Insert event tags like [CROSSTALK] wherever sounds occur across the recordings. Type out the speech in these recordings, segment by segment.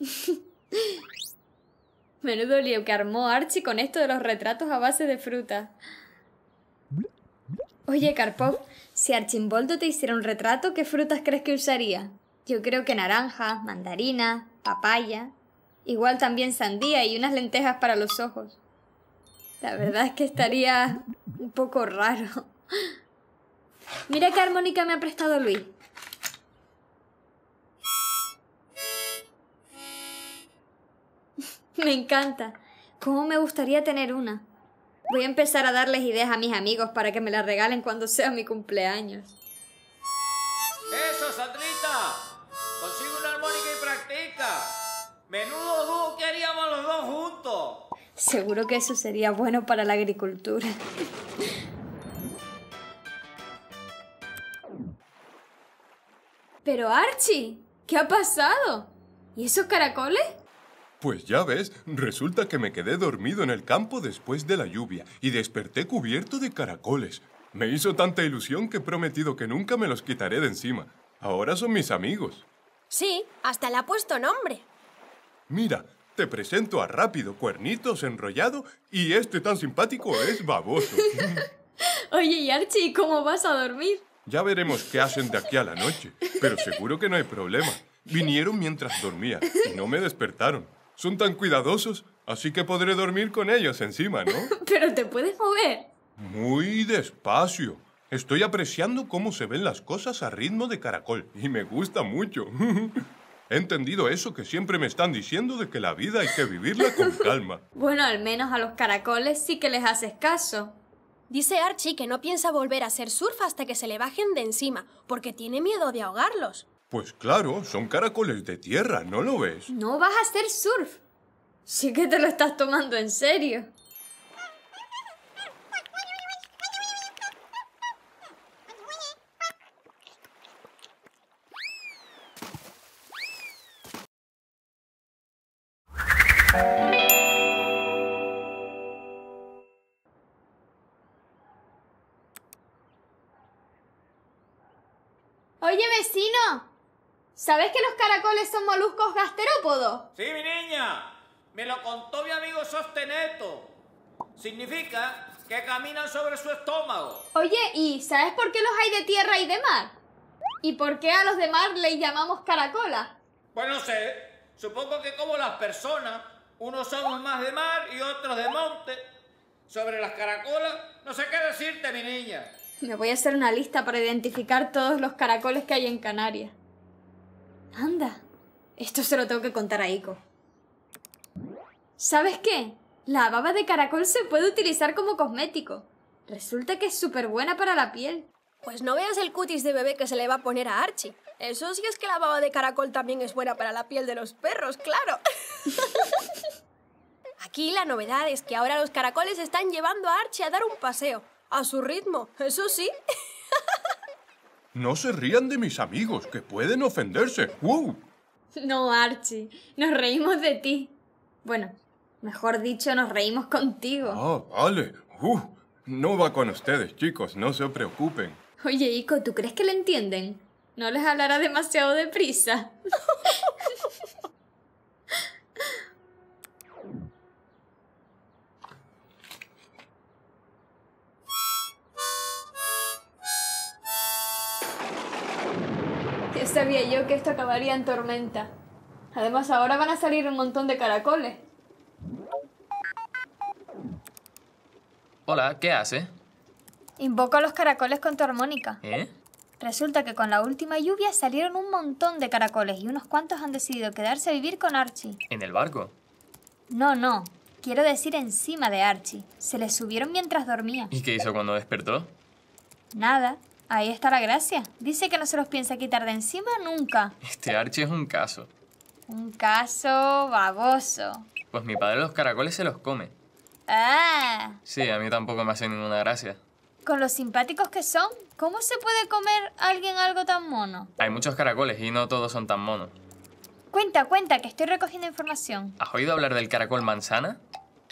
[LAUGHS] Menudo lío que armó Archie con esto de los retratos a base de fruta. Oye, Karpov, si Archimboldo te hiciera un retrato, ¿qué frutas crees que usaría? Yo creo que naranja, mandarina, papaya. Igual también sandía y unas lentejas para los ojos. La verdad es que estaría un poco raro. [LAUGHS] Mira qué armónica me ha prestado Luis. [LAUGHS] Me encanta. ¿Cómo me gustaría tener una? Voy a empezar a darles ideas a mis amigos para que me las regalen cuando sea mi cumpleaños. ¡Eso, Sandrita! Consigue una armónica y practica. Menudo dúo que haríamos los dos juntos. Seguro que eso sería bueno para la agricultura. Pero Archie, ¿qué ha pasado? ¿Y esos caracoles? Pues ya ves, resulta que me quedé dormido en el campo después de la lluvia y desperté cubierto de caracoles. Me hizo tanta ilusión que he prometido que nunca me los quitaré de encima. Ahora son mis amigos. Sí, hasta le ha puesto nombre. Mira, te presento a Rápido, Cuernitos, Enrollado y este tan simpático es Baboso. [LAUGHS] Oye, Archi, ¿cómo vas a dormir? Ya veremos qué hacen de aquí a la noche, pero seguro que no hay problema. Vinieron mientras dormía y no me despertaron. Son tan cuidadosos, así que podré dormir con ellos encima, ¿no? [LAUGHS] Pero te puedes mover. Muy despacio. Estoy apreciando cómo se ven las cosas a ritmo de caracol y me gusta mucho. [LAUGHS] He entendido eso que siempre me están diciendo de que la vida hay que vivirla con [LAUGHS] calma. bueno, al menos a los caracoles sí que les haces caso. Dice Archie que no piensa volver a hacer surf hasta que se le bajen de encima, porque tiene miedo de ahogarlos. Pues claro, son caracoles de tierra, ¿no lo ves? No vas a hacer surf. Sí que te lo estás tomando en serio. ¿Sabes que los caracoles son moluscos gasterópodos? Sí, mi niña. Me lo contó mi amigo Sosteneto. Significa que caminan sobre su estómago. Oye, ¿y sabes por qué los hay de tierra y de mar? ¿Y por qué a los de mar les llamamos caracola? Pues no sé. Supongo que como las personas, unos somos más de mar y otros de monte. Sobre las caracolas, no sé qué decirte, mi niña. Me voy a hacer una lista para identificar todos los caracoles que hay en Canarias. Anda, esto se lo tengo que contar a Ico. ¿Sabes qué? La baba de caracol se puede utilizar como cosmético. Resulta que es súper buena para la piel. Pues no veas el cutis de bebé que se le va a poner a Archie. Eso sí es que la baba de caracol también es buena para la piel de los perros, claro. [LAUGHS] Aquí la novedad es que ahora los caracoles están llevando a Archie a dar un paseo. A su ritmo, eso sí. [LAUGHS] No se rían de mis amigos, que pueden ofenderse. ¡Wow! No, Archie, nos reímos de ti. Bueno, mejor dicho, nos reímos contigo. Ah, vale. Uh, no va con ustedes, chicos, no se preocupen. Oye, Ico, ¿tú crees que le entienden? No les hablará demasiado deprisa. [LAUGHS] Sabía yo que esto acabaría en tormenta. Además, ahora van a salir un montón de caracoles. Hola, ¿qué hace? Invoco a los caracoles con tu armónica. ¿Eh? Resulta que con la última lluvia salieron un montón de caracoles y unos cuantos han decidido quedarse a vivir con Archie. ¿En el barco? No, no. Quiero decir encima de Archie. Se le subieron mientras dormía. ¿Y qué hizo cuando despertó? Nada. Ahí está la gracia. Dice que no se los piensa quitar de encima nunca. Este Archie es un caso. Un caso baboso. Pues mi padre los caracoles se los come. Ah. Sí, a mí tampoco me hace ninguna gracia. Con los simpáticos que son, ¿cómo se puede comer alguien algo tan mono? Hay muchos caracoles y no todos son tan monos. Cuenta, cuenta, que estoy recogiendo información. ¿Has oído hablar del caracol manzana?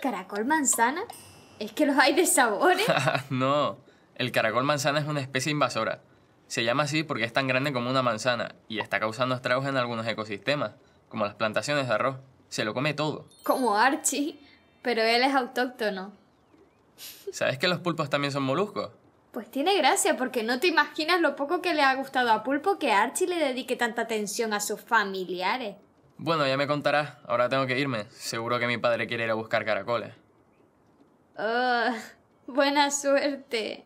¿Caracol manzana? ¿Es que los hay de sabores? [LAUGHS] no, el caracol manzana es una especie invasora. Se llama así porque es tan grande como una manzana y está causando estragos en algunos ecosistemas, como las plantaciones de arroz. Se lo come todo. Como Archie, pero él es autóctono. ¿Sabes que los pulpos también son moluscos? Pues tiene gracia porque no te imaginas lo poco que le ha gustado a Pulpo que Archie le dedique tanta atención a sus familiares. Bueno, ya me contarás. Ahora tengo que irme. Seguro que mi padre quiere ir a buscar caracoles. Ah, buena suerte.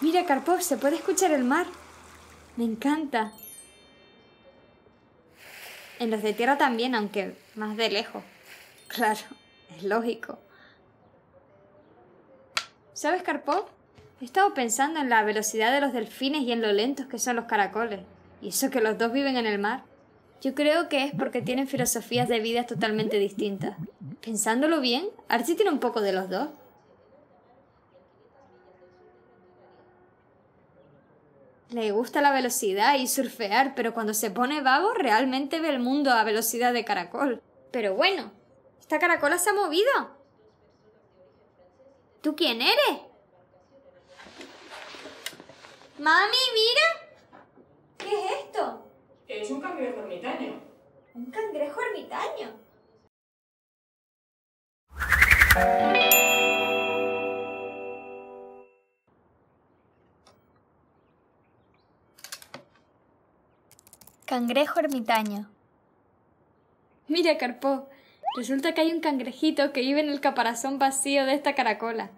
Mira, Carpo, se puede escuchar el mar. Me encanta. En los de tierra también, aunque más de lejos. [LAUGHS] Claro, es lógico. ¿Sabes, Carpo? He estado pensando en la velocidad de los delfines y en lo lentos que son los caracoles. Y eso que los dos viven en el mar. Yo creo que es porque tienen filosofías de vida totalmente distintas. Pensándolo bien, Archie tiene un poco de los dos. Le gusta la velocidad y surfear, pero cuando se pone vago realmente ve el mundo a velocidad de caracol. Pero bueno, esta caracola se ha movido. ¿Tú quién eres? Mami, mira. ¿Qué es esto? Es un cangrejo ermitaño. ¿Un cangrejo ermitaño? Cangrejo ermitaño. Mira, Carpó, resulta que hay un cangrejito que vive en el caparazón vacío de esta caracola.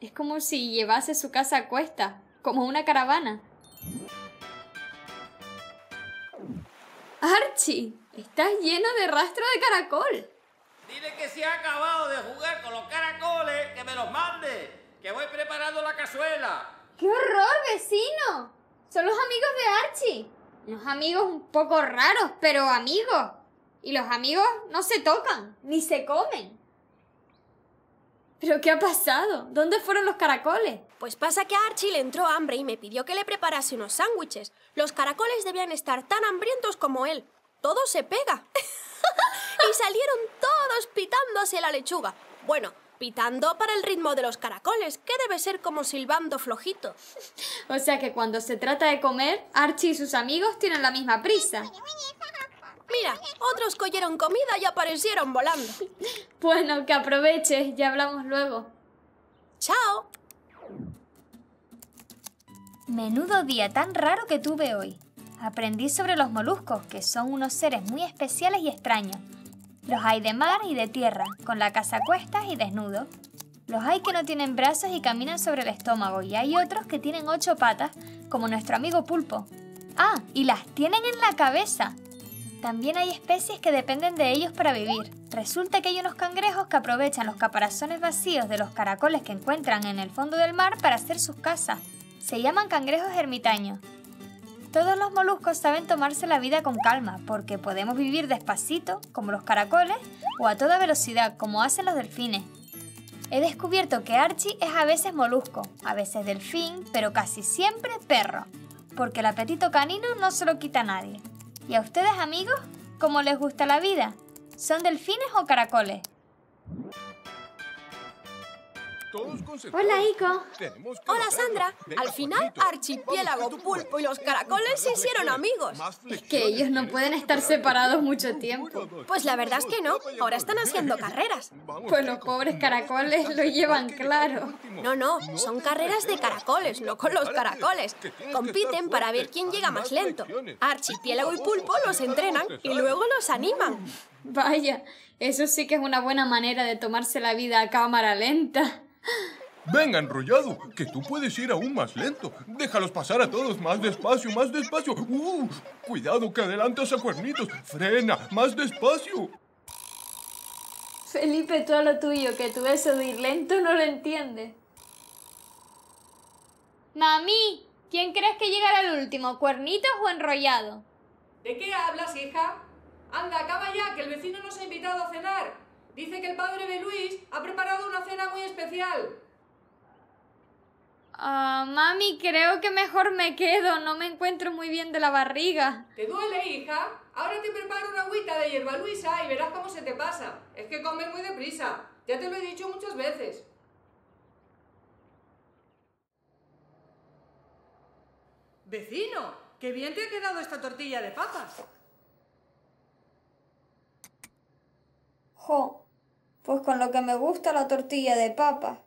Es como si llevase su casa a cuesta, como una caravana. Archie, estás lleno de rastro de caracol. Dile que se ha acabado de jugar con los caracoles, que me los mande, que voy preparando la cazuela. ¡Qué horror, vecino! Son los amigos de Archie. Los amigos un poco raros, pero amigos. Y los amigos no se tocan, ni se comen. ¿Pero qué ha pasado? ¿Dónde fueron los caracoles? Pues pasa que a Archie le entró hambre y me pidió que le preparase unos sándwiches. Los caracoles debían estar tan hambrientos como él. Todo se pega. [LAUGHS] y salieron todos pitando hacia la lechuga. Bueno, pitando para el ritmo de los caracoles, que debe ser como silbando flojito. o sea que cuando se trata de comer, Archie y sus amigos tienen la misma prisa. Mira, otros cogieron comida y aparecieron volando. Bueno, que aproveches, ya hablamos luego. ¡Chao! Menudo día tan raro que tuve hoy. Aprendí sobre los moluscos, que son unos seres muy especiales y extraños. Los hay de mar y de tierra, con la casa a cuestas y desnudos. Los hay que no tienen brazos y caminan sobre el estómago, y hay otros que tienen ocho patas, como nuestro amigo pulpo. Ah, y las tienen en la cabeza. También hay especies que dependen de ellos para vivir. Resulta que hay unos cangrejos que aprovechan los caparazones vacíos de los caracoles que encuentran en el fondo del mar para hacer sus casas. Se llaman cangrejos ermitaños. Todos los moluscos saben tomarse la vida con calma, porque podemos vivir despacito, como los caracoles, o a toda velocidad, como hacen los delfines. He descubierto que Archie es a veces molusco, a veces delfín, pero casi siempre perro, porque el apetito canino no se lo quita a nadie. ¿Y a ustedes amigos? ¿Cómo les gusta la vida? ¿Son delfines o caracoles? Hola, Ico. Hola, Sandra. Al final, Archipiélago, Pulpo pues. y los caracoles se hicieron amigos. Es que ellos no pueden estar separados mucho tiempo. Pues la verdad es que no. Ahora están haciendo carreras. Pues los pobres caracoles lo llevan claro. No, no. Son carreras de caracoles, no con los caracoles. Compiten para ver quién llega más lento. Archipiélago y Pulpo los entrenan y luego los animan. Vaya, eso sí que es una buena manera de tomarse la vida a cámara lenta. Venga, enrollado, que tú puedes ir aún más lento. Déjalos pasar a todos más despacio, más despacio. Uh, cuidado que adelantas a cuernitos. Frena, más despacio. Felipe, a lo tuyo, que tú eso de ir lento no lo entiendes. Mami, ¿quién crees que llegará al último, cuernitos o enrollado? ¿De qué hablas, hija? Anda, acaba ya, que el vecino nos ha invitado a cenar. Dice que el padre de Luis ha preparado una cena muy especial. Ah, mami, creo que mejor me quedo. No me encuentro muy bien de la barriga. ¿Te duele, hija? Ahora te preparo una agüita de hierba luisa y verás cómo se te pasa. Es que comes muy deprisa. Ya te lo he dicho muchas veces. Vecino, qué bien te ha quedado esta tortilla de papas. Jo, pues con lo que me gusta la tortilla de papa.